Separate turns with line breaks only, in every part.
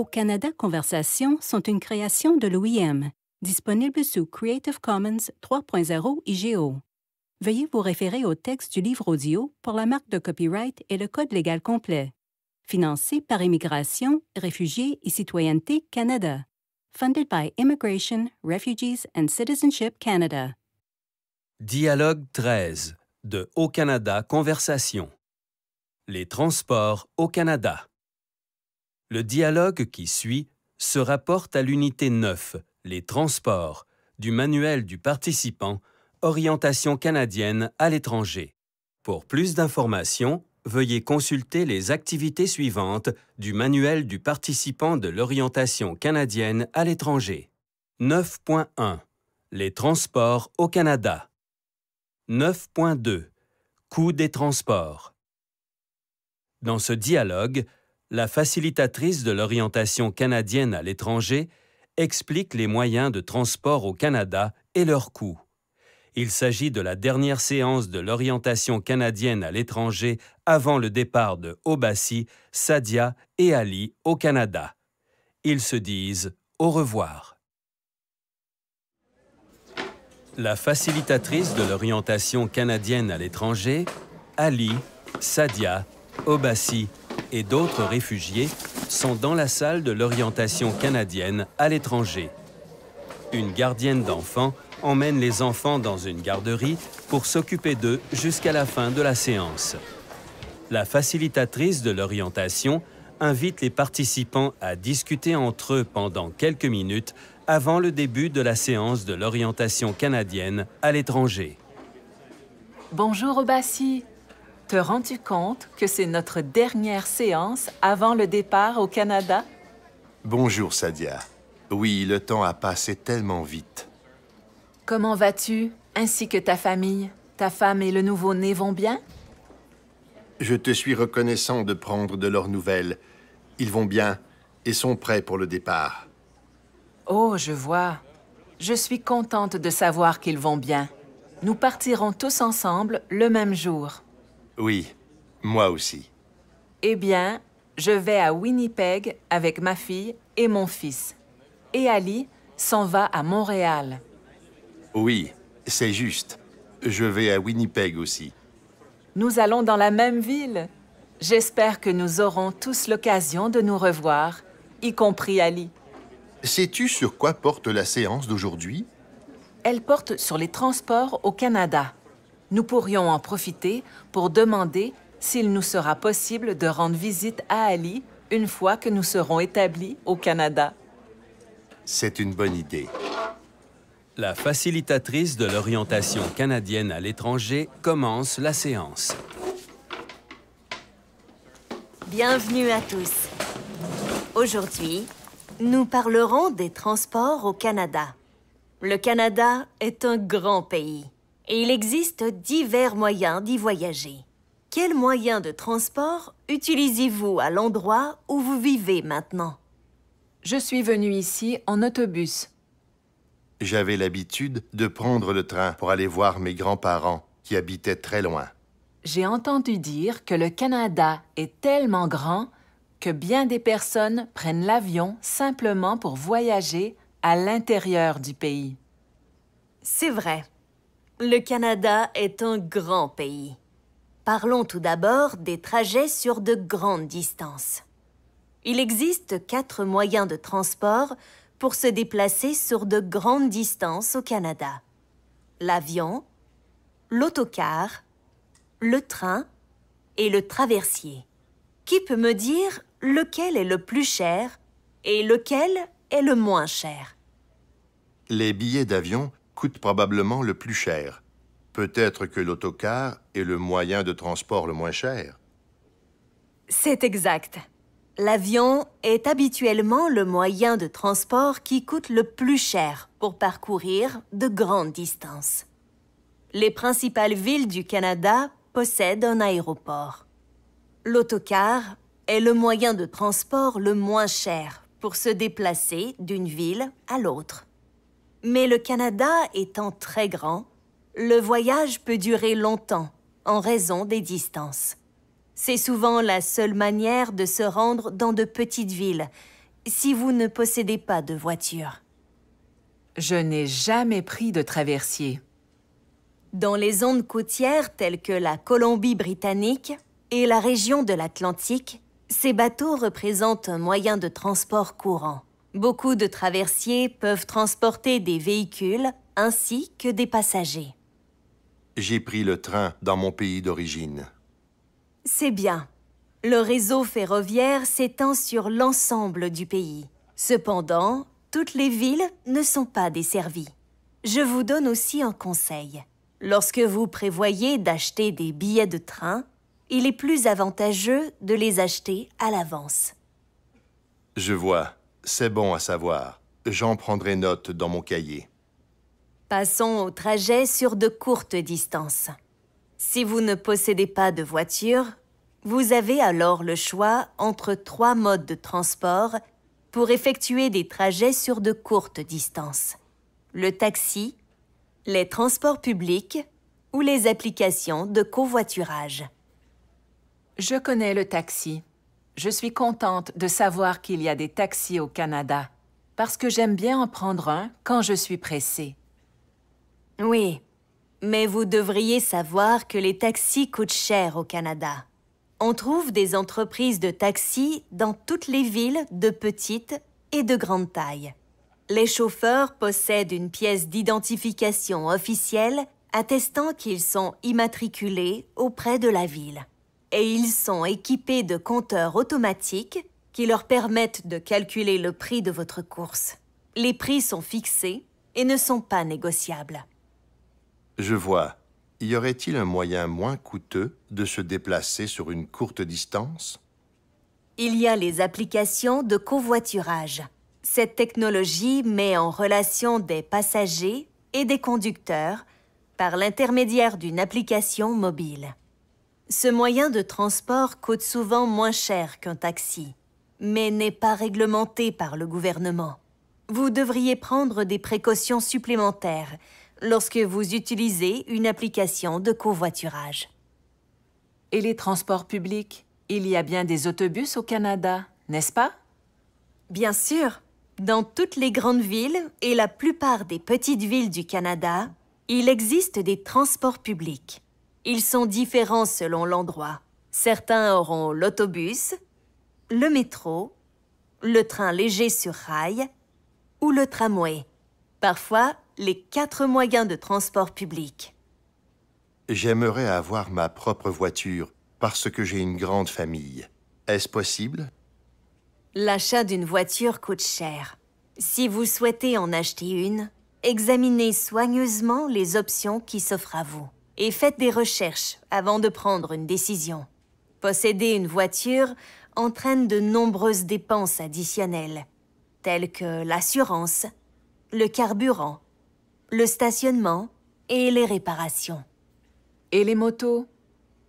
Au Canada Conversation sont une création de l'OIM, disponible sous Creative Commons 3.0 IGO. Veuillez vous référer au texte du livre audio pour la marque de copyright et le code légal complet. Financé par Immigration, Réfugiés et Citoyenneté Canada. Funded by Immigration, Refugees and Citizenship Canada.
Dialogue 13 de Au Canada Conversation. Les transports au Canada. Le dialogue qui suit se rapporte à l'unité 9, les transports, du manuel du participant, Orientation canadienne à l'étranger. Pour plus d'informations, veuillez consulter les activités suivantes du manuel du participant de l'orientation canadienne à l'étranger. 9.1 Les transports au Canada 9.2 Coût des transports Dans ce dialogue, la facilitatrice de l'orientation canadienne à l'étranger explique les moyens de transport au Canada et leurs coûts. Il s'agit de la dernière séance de l'orientation canadienne à l'étranger avant le départ de Obassi, Sadia et Ali au Canada. Ils se disent au revoir. La facilitatrice de l'orientation canadienne à l'étranger, Ali, Sadia, Obassi et d'autres réfugiés sont dans la salle de l'orientation canadienne à l'étranger. Une gardienne d'enfants emmène les enfants dans une garderie pour s'occuper d'eux jusqu'à la fin de la séance. La facilitatrice de l'orientation invite les participants à discuter entre eux pendant quelques minutes avant le début de la séance de l'orientation canadienne à l'étranger.
Bonjour Obassi, te rends-tu compte que c'est notre dernière séance avant le départ au Canada?
Bonjour, Sadia. Oui, le temps a passé tellement vite.
Comment vas-tu, ainsi que ta famille? Ta femme et le nouveau-né vont bien?
Je te suis reconnaissant de prendre de leurs nouvelles. Ils vont bien et sont prêts pour le départ.
Oh, je vois. Je suis contente de savoir qu'ils vont bien. Nous partirons tous ensemble le même jour.
Oui, moi aussi.
Eh bien, je vais à Winnipeg avec ma fille et mon fils. Et Ali s'en va à Montréal.
Oui, c'est juste. Je vais à Winnipeg aussi.
Nous allons dans la même ville. J'espère que nous aurons tous l'occasion de nous revoir, y compris Ali.
Sais-tu sur quoi porte la séance d'aujourd'hui?
Elle porte sur les transports au Canada. Nous pourrions en profiter pour demander s'il nous sera possible de rendre visite à Ali une fois que nous serons établis au Canada.
C'est une bonne idée. La facilitatrice de l'orientation canadienne à l'étranger commence la séance.
Bienvenue à tous. Aujourd'hui, nous parlerons des transports au Canada. Le Canada est un grand pays et il existe divers moyens d'y voyager. Quels moyens de transport utilisez-vous à l'endroit où vous vivez maintenant Je suis venu ici en
autobus. J'avais l'habitude de prendre le train pour aller voir mes grands-parents qui habitaient très loin.
J'ai entendu dire que le Canada est tellement grand que bien des personnes prennent l'avion simplement pour voyager à l'intérieur du pays. C'est vrai. Le Canada
est un grand pays. Parlons tout d'abord des trajets sur de grandes distances. Il existe quatre moyens de transport pour se déplacer sur de grandes distances au Canada. L'avion, l'autocar, le train et le traversier. Qui peut me dire lequel est le plus cher et lequel est le moins cher
Les billets d'avion coûte probablement le plus cher. Peut-être que l'autocar est le moyen de transport le moins cher.
C'est exact. L'avion est habituellement le moyen de transport qui coûte le plus cher pour parcourir de grandes distances. Les principales villes du Canada possèdent un aéroport. L'autocar est le moyen de transport le moins cher pour se déplacer d'une ville à l'autre. Mais le Canada étant très grand, le voyage peut durer longtemps en raison des distances. C'est souvent la seule manière de se rendre dans de petites villes, si vous ne possédez pas de voiture.
Je n'ai jamais pris de traversier.
Dans les zones côtières telles que la Colombie-Britannique et la région de l'Atlantique, ces bateaux représentent un moyen de transport courant. Beaucoup de traversiers peuvent transporter des véhicules ainsi que des passagers.
J'ai pris le train dans mon pays d'origine.
C'est bien. Le réseau ferroviaire s'étend sur l'ensemble du pays. Cependant, toutes les villes ne sont pas desservies. Je vous donne aussi un conseil. Lorsque vous prévoyez d'acheter des billets de train, il est plus avantageux de les acheter à l'avance.
Je vois. C'est bon à savoir. J'en prendrai note dans mon cahier.
Passons au trajet sur de courtes distances. Si vous ne possédez pas de voiture, vous avez alors le choix entre trois modes de transport pour effectuer des trajets sur de courtes distances. Le taxi, les transports publics ou
les applications de covoiturage. Je connais le taxi. Je suis contente de savoir qu'il y a des taxis au Canada, parce que j'aime bien en prendre un quand je suis pressée. Oui, mais vous devriez
savoir que les taxis coûtent cher au Canada. On trouve des entreprises de taxis dans toutes les villes de petite et de grande taille. Les chauffeurs possèdent une pièce d'identification officielle attestant qu'ils sont immatriculés auprès de la ville et ils sont équipés de compteurs automatiques qui leur permettent de calculer le prix de votre course. Les prix sont fixés et ne sont pas négociables.
Je vois. Y aurait-il un moyen moins coûteux de se déplacer sur une courte distance
Il y a les applications de covoiturage. Cette technologie met en relation des passagers et des conducteurs par l'intermédiaire d'une application mobile. Ce moyen de transport coûte souvent moins cher qu'un taxi, mais n'est pas réglementé par le gouvernement. Vous devriez prendre des précautions supplémentaires lorsque vous utilisez une application
de covoiturage. Et les transports publics Il y a bien des autobus au Canada, n'est-ce pas Bien sûr Dans toutes les grandes
villes et la plupart des petites villes du Canada, il existe des transports publics. Ils sont différents selon l'endroit. Certains auront l'autobus, le métro, le train léger sur rail ou le tramway. Parfois, les quatre moyens de transport public.
J'aimerais avoir ma propre voiture parce que j'ai une grande famille. Est-ce possible
L'achat d'une voiture coûte cher. Si vous souhaitez en acheter une, examinez soigneusement les options qui s'offrent à vous et faites des recherches avant de prendre une décision. Posséder une voiture entraîne de nombreuses dépenses additionnelles, telles que l'assurance, le carburant, le stationnement et les réparations. Et les motos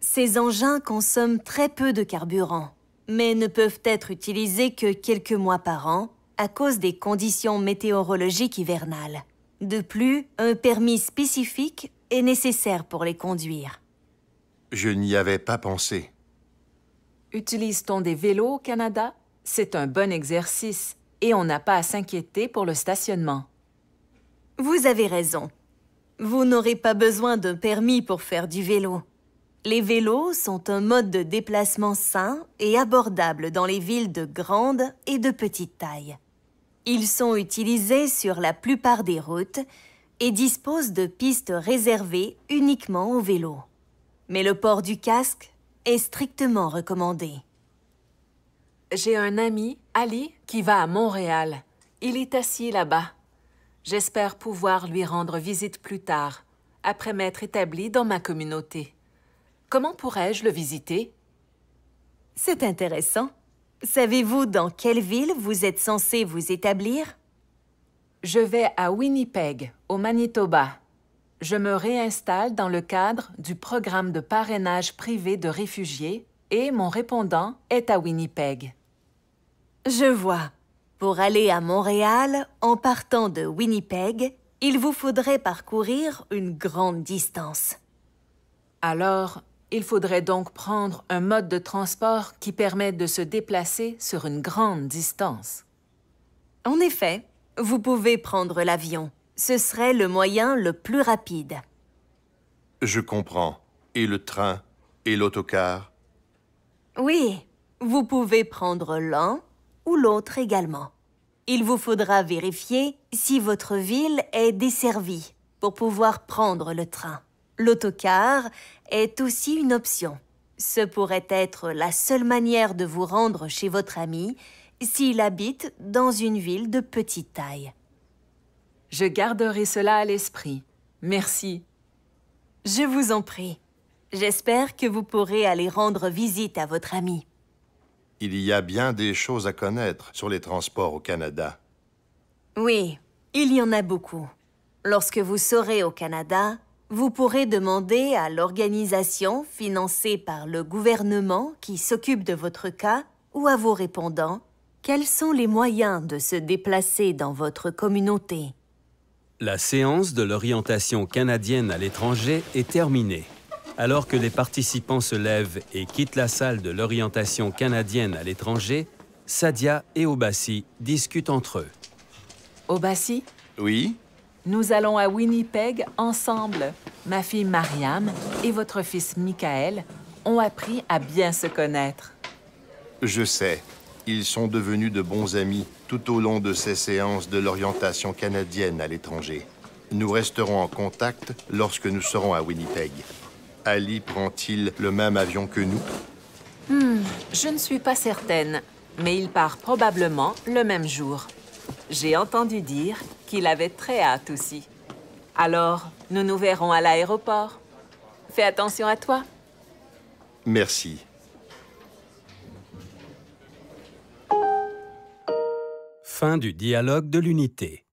Ces engins consomment très peu de carburant, mais ne peuvent être utilisés que quelques mois par an à cause des conditions météorologiques hivernales. De plus, un permis spécifique est nécessaire pour les
conduire.
Je n'y avais pas pensé.
Utilise-t-on des vélos au Canada? C'est un bon exercice et on n'a pas à s'inquiéter pour le stationnement. Vous avez raison. Vous n'aurez pas besoin d'un permis pour
faire du vélo. Les vélos sont un mode de déplacement sain et abordable dans les villes de grande et de petite taille. Ils sont utilisés sur la plupart des routes et dispose de pistes réservées uniquement aux
vélos. Mais le port du casque est strictement recommandé. J'ai un ami, Ali, qui va à Montréal. Il est assis là-bas. J'espère pouvoir lui rendre visite plus tard, après m'être établi dans ma communauté. Comment pourrais-je le visiter? C'est intéressant. Savez-vous dans quelle ville vous êtes censé vous établir? Je vais à Winnipeg, au Manitoba. Je me réinstalle dans le cadre du programme de parrainage privé de réfugiés et mon répondant est à Winnipeg. Je vois. Pour aller à Montréal, en partant de Winnipeg, il vous faudrait parcourir une grande distance. Alors, il faudrait donc prendre un mode de transport qui permet de se déplacer sur une grande distance. En effet, vous pouvez
prendre l'avion. Ce serait le moyen le plus rapide.
Je comprends. Et le train Et l'autocar
Oui. Vous pouvez prendre l'un ou l'autre également. Il vous faudra vérifier si votre ville est desservie pour pouvoir prendre le train. L'autocar est aussi une option. Ce pourrait être la seule manière de vous
rendre chez votre ami s'il habite dans une ville de petite taille. Je garderai cela à l'esprit. Merci. Je vous en prie. J'espère que vous pourrez aller rendre visite à votre ami.
Il y a bien des choses à connaître sur les transports au Canada.
Oui, il y en a beaucoup. Lorsque vous serez au Canada, vous pourrez demander à l'organisation financée par le gouvernement qui s'occupe de votre cas ou à vos répondants quels sont les moyens de se déplacer dans votre communauté
La séance de l'orientation canadienne à l'étranger est terminée. Alors que les participants se lèvent et quittent la salle de l'orientation canadienne à l'étranger, Sadia et Obassi discutent entre eux. Obassi Oui
Nous allons à Winnipeg ensemble. Ma fille Mariam et votre fils Michael ont appris à bien se connaître.
Je sais. Ils sont devenus de bons amis tout au long de ces séances de l'orientation canadienne à l'étranger. Nous resterons en contact lorsque nous serons à Winnipeg. Ali prend-il le même avion que nous
hmm, Je ne suis pas certaine, mais il part probablement le même jour. J'ai entendu dire qu'il avait très hâte aussi. Alors, nous nous verrons à l'aéroport. Fais attention à toi.
Merci. Fin du dialogue de l'unité.